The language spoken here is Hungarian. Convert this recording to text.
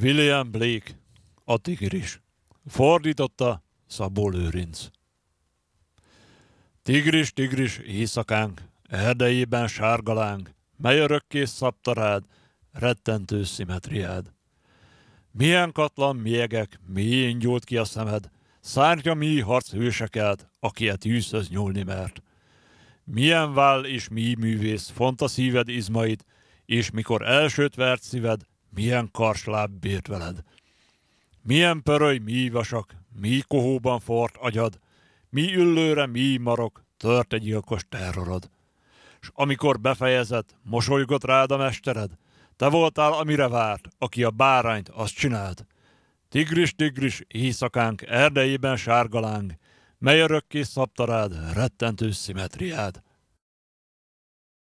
William Blake, a tigris. Fordította Szabó Lőrinc. Tigris, tigris, éjszakánk, erdejében sárgalánk, mely örökké szabta rád, rettentő szimetriád. Milyen katlan miegek, mélyén gyúlt ki a szemed, szárnya mi harc hőseket, aki a tűzhöz nyúlni mert. Milyen vál és mi művész, font a szíved izmait, és mikor elsőt vert szíved, milyen karsláb bírt veled. Milyen pöröly, mi vasak, mi kohóban fort agyad, mi üllőre, mi marok, tört egy gyilkos terrorod. S amikor befejezett, mosolygott rád a mestered, te voltál, amire várt, aki a bárányt azt csinált. Tigris, tigris, éjszakánk, erdejében sárgaláng, mely örökké szabta rád rettentő szimetriád.